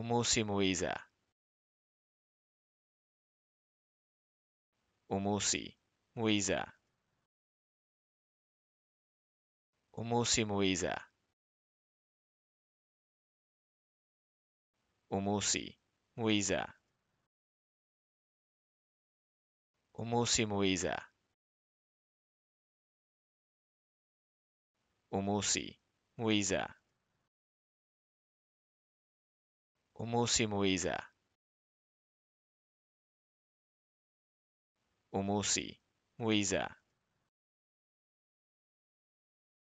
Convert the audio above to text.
Umusimuiza. Umusi, Muiza. Umusi Muiza. Umusi, Muiza. Umusi Muiza. Umusi, Muiza. Umusimuiza. Umusi. Muiza.